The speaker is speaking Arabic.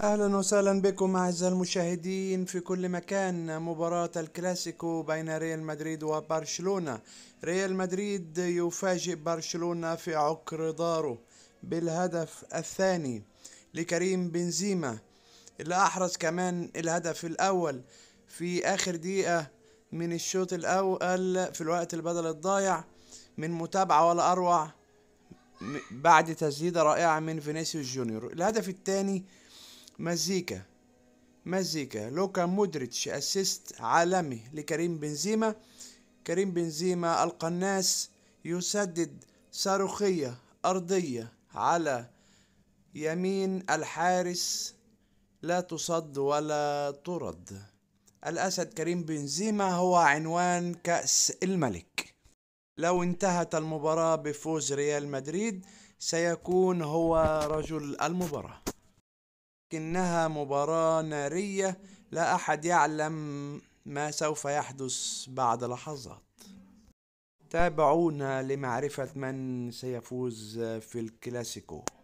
اهلا وسهلا بكم اعزائي المشاهدين في كل مكان مباراة الكلاسيكو بين ريال مدريد وبرشلونة ريال مدريد يفاجئ برشلونة في عكر داره بالهدف الثاني لكريم بنزيما اللي احرز كمان الهدف الاول في اخر دقيقة من الشوط الاول في الوقت البدل الضايع من متابعة ولا اروع بعد تسديدة رائعة من فينيسيوس جونيور الهدف الثاني مزيكا مزيكا لوكا مودريتش اسيست عالمي لكريم بنزيما كريم بنزيما القناص يسدد صاروخية أرضية على يمين الحارس لا تصد ولا ترد الأسد كريم بنزيما هو عنوان كأس الملك لو انتهت المباراة بفوز ريال مدريد سيكون هو رجل المباراة لكنها مباراة نارية لا أحد يعلم ما سوف يحدث بعد لحظات تابعونا لمعرفة من سيفوز في الكلاسيكو